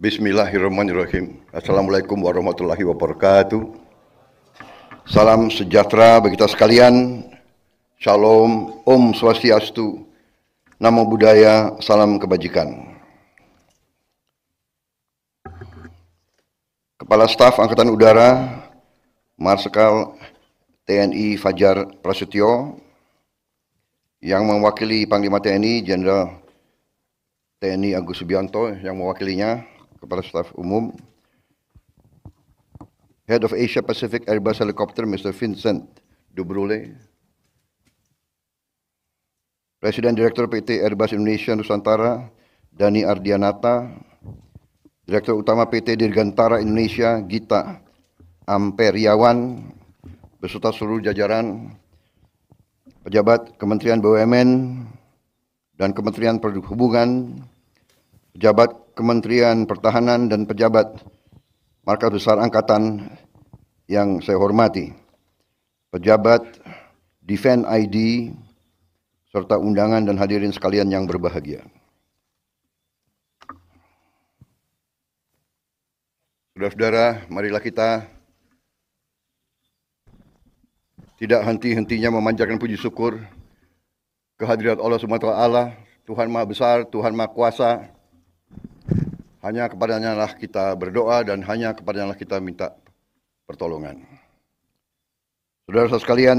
Bismillahirrahmanirrahim. Assalamualaikum warahmatullahi wabarakatuh. Salam sejahtera bagi kita sekalian. Shalom, Om Swastiastu, Namo Buddhaya, Salam Kebajikan. Kepala Staf Angkatan Udara, Marsikal TNI Fajar Prasetyo, yang mewakili Panglima TNI, Jenderal TNI Agus Subianto yang mewakilinya, Kepala Staf Umum Head of Asia Pacific Airbus Helicopter Mr. Vincent Dubrule Presiden Direktur PT Airbus Indonesia Nusantara Dani Ardianata Direktur Utama PT Dirgantara Indonesia Gita Amperiawan beserta seluruh jajaran pejabat Kementerian BUMN dan Kementerian Perhubungan, pejabat Kementerian Pertahanan dan pejabat Markas Besar Angkatan yang saya hormati, pejabat Defend ID, serta undangan dan hadirin sekalian yang berbahagia. Saudara-saudara, marilah kita tidak henti-hentinya memanjakan puji syukur kehadirat Allah SWT, Tuhan Maha Besar, Tuhan Maha Kuasa, hanya kepadanya lah kita berdoa dan hanya kepadanya lah kita minta pertolongan. Saudara-saudara sekalian,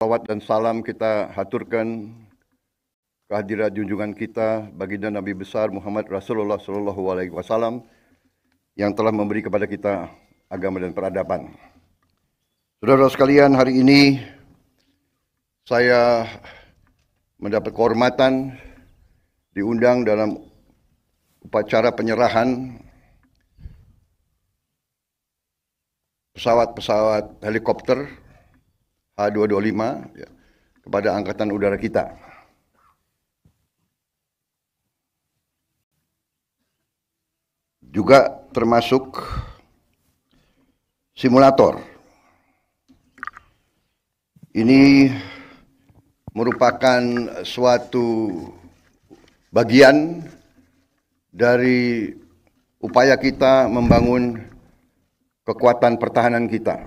salawat dan salam kita haturkan kehadiran junjungan kita baginda Nabi besar Muhammad Rasulullah Shallallahu Alaihi Wasallam yang telah memberi kepada kita agama dan peradaban. saudara Saudara sekalian, hari ini saya mendapat kehormatan diundang dalam upacara penyerahan pesawat-pesawat helikopter H225 ya, kepada Angkatan Udara kita. Juga termasuk simulator. Ini merupakan suatu bagian dari upaya kita membangun kekuatan pertahanan kita.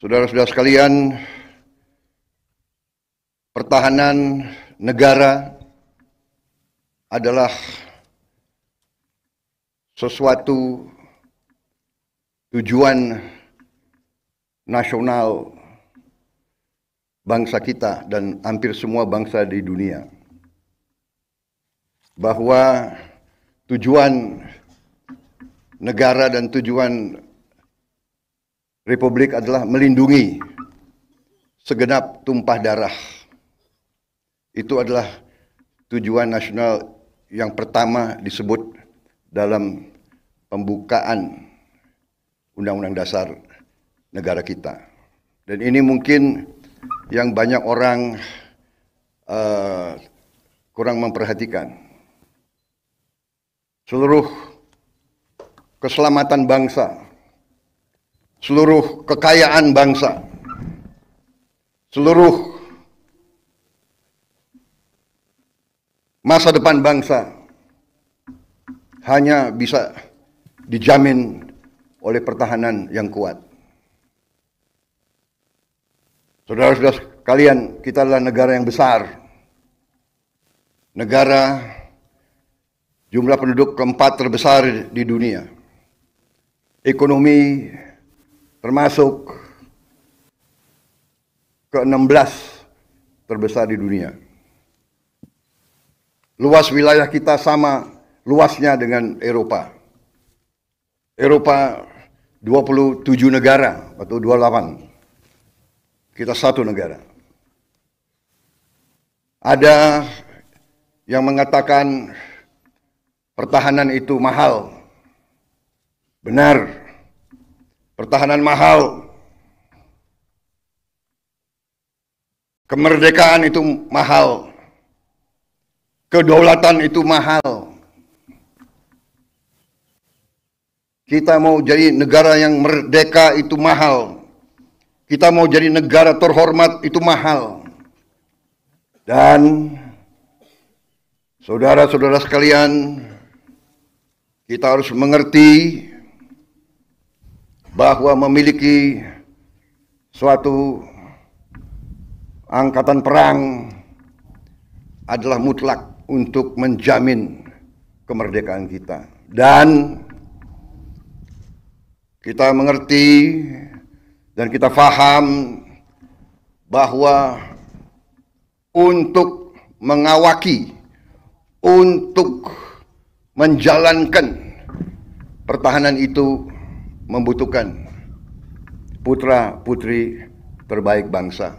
Saudara-saudara sekalian, pertahanan negara adalah sesuatu tujuan nasional bangsa kita dan hampir semua bangsa di dunia bahwa tujuan negara dan tujuan republik adalah melindungi segenap tumpah darah. Itu adalah tujuan nasional yang pertama disebut dalam pembukaan Undang-Undang Dasar negara kita. Dan ini mungkin yang banyak orang uh, kurang memperhatikan. Seluruh keselamatan bangsa, seluruh kekayaan bangsa, seluruh masa depan bangsa hanya bisa dijamin oleh pertahanan yang kuat. Saudara-saudara sekalian, kita adalah negara yang besar. Negara jumlah penduduk keempat terbesar di dunia. Ekonomi termasuk ke-16 terbesar di dunia. Luas wilayah kita sama luasnya dengan Eropa. Eropa 27 negara atau 28. Kita satu negara. Ada yang mengatakan pertahanan itu mahal. Benar, pertahanan mahal. Kemerdekaan itu mahal. Kedaulatan itu mahal. Kita mau jadi negara yang merdeka itu mahal. Kita mau jadi negara terhormat itu mahal. Dan saudara-saudara sekalian, kita harus mengerti bahwa memiliki suatu angkatan perang adalah mutlak untuk menjamin kemerdekaan kita. Dan kita mengerti dan kita faham bahwa untuk mengawaki, untuk menjalankan pertahanan itu membutuhkan putra-putri terbaik bangsa.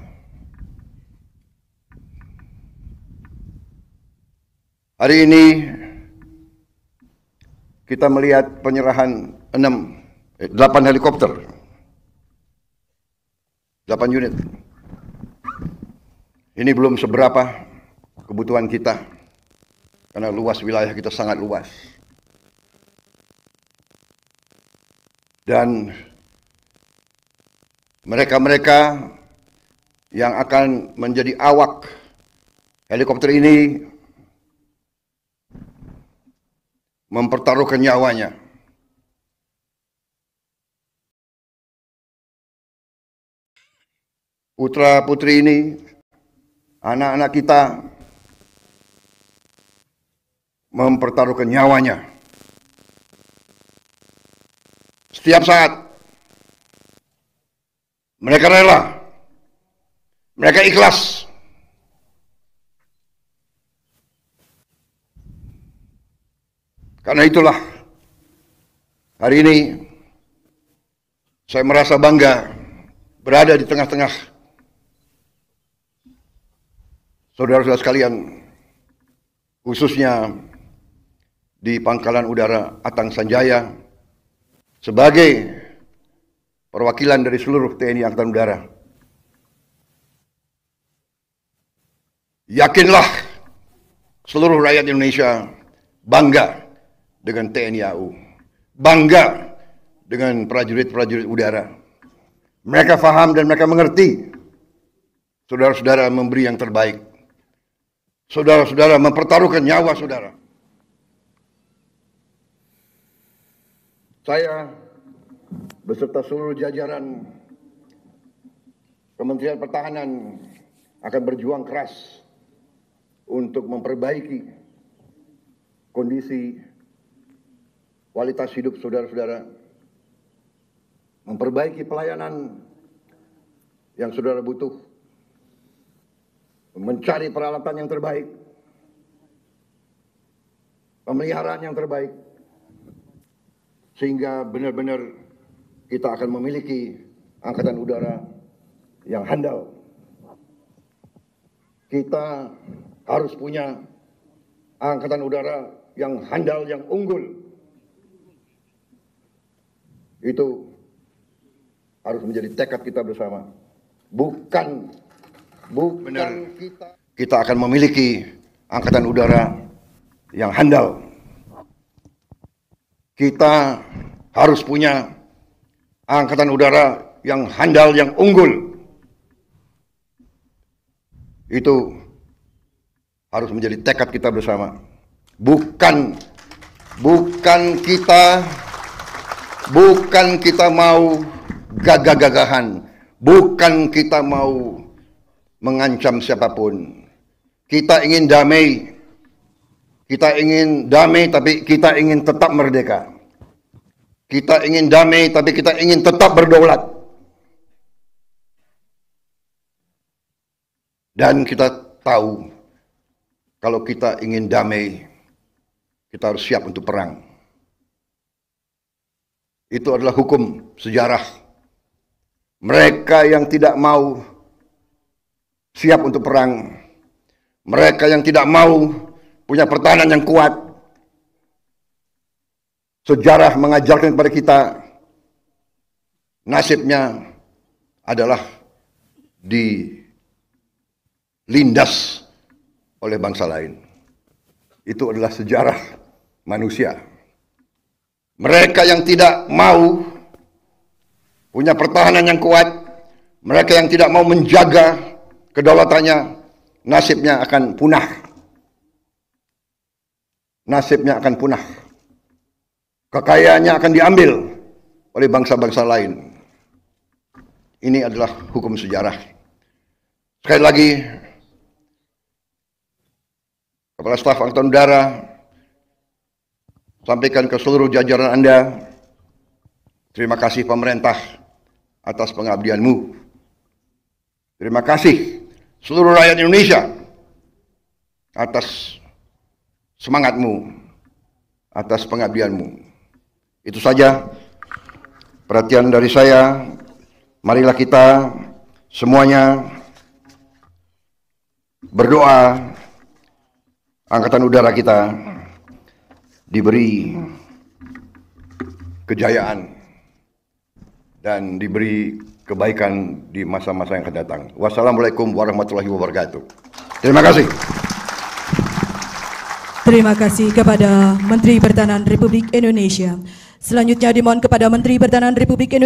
Hari ini kita melihat penyerahan 6 8 eh, helikopter 8 unit. Ini belum seberapa kebutuhan kita. Karena luas wilayah kita sangat luas. Dan mereka-mereka yang akan menjadi awak helikopter ini mempertaruhkan nyawanya putra putri ini, anak-anak kita mempertaruhkan nyawanya. Setiap saat mereka rela, mereka ikhlas. Karena itulah hari ini saya merasa bangga berada di tengah-tengah Saudara-saudara sekalian, khususnya di pangkalan udara Atang Sanjaya, sebagai perwakilan dari seluruh TNI Angkatan Udara. Yakinlah seluruh rakyat Indonesia bangga dengan TNI AU. Bangga dengan prajurit-prajurit udara. Mereka faham dan mereka mengerti. Saudara-saudara memberi yang terbaik. Saudara-saudara mempertaruhkan nyawa saudara. Saya beserta seluruh jajaran Kementerian Pertahanan akan berjuang keras untuk memperbaiki kondisi kualitas hidup saudara-saudara, memperbaiki pelayanan yang saudara butuh mencari peralatan yang terbaik, pemeliharaan yang terbaik, sehingga benar-benar kita akan memiliki angkatan udara yang handal. Kita harus punya angkatan udara yang handal, yang unggul. Itu harus menjadi tekad kita bersama. Bukan Bukan kita kita akan memiliki angkatan udara yang handal. Kita harus punya angkatan udara yang handal yang unggul. Itu harus menjadi tekad kita bersama. Bukan bukan kita bukan kita mau gagah-gagahan, bukan kita mau mengancam siapapun. Kita ingin damai. Kita ingin damai tapi kita ingin tetap merdeka. Kita ingin damai tapi kita ingin tetap berdaulat. Dan kita tahu kalau kita ingin damai kita harus siap untuk perang. Itu adalah hukum sejarah. Mereka yang tidak mau siap untuk perang. Mereka yang tidak mau punya pertahanan yang kuat. Sejarah mengajarkan kepada kita nasibnya adalah dilindas oleh bangsa lain. Itu adalah sejarah manusia. Mereka yang tidak mau punya pertahanan yang kuat, mereka yang tidak mau menjaga kedaulatannya nasibnya akan punah. Nasibnya akan punah. Kekayaannya akan diambil oleh bangsa-bangsa lain. Ini adalah hukum sejarah. Sekali lagi, Kepala Staf Angkatan Udara sampaikan ke seluruh jajaran Anda, terima kasih pemerintah atas pengabdianmu. Terima kasih seluruh rakyat Indonesia atas semangatmu, atas pengabdianmu. Itu saja perhatian dari saya. Marilah kita semuanya berdoa angkatan udara kita diberi kejayaan dan diberi kebaikan di masa-masa yang akan datang. Wassalamualaikum warahmatullahi wabarakatuh. Terima kasih. Terima kasih kepada Menteri Pertahanan Republik Indonesia. Selanjutnya dimohon kepada Menteri Pertahanan Republik Indonesia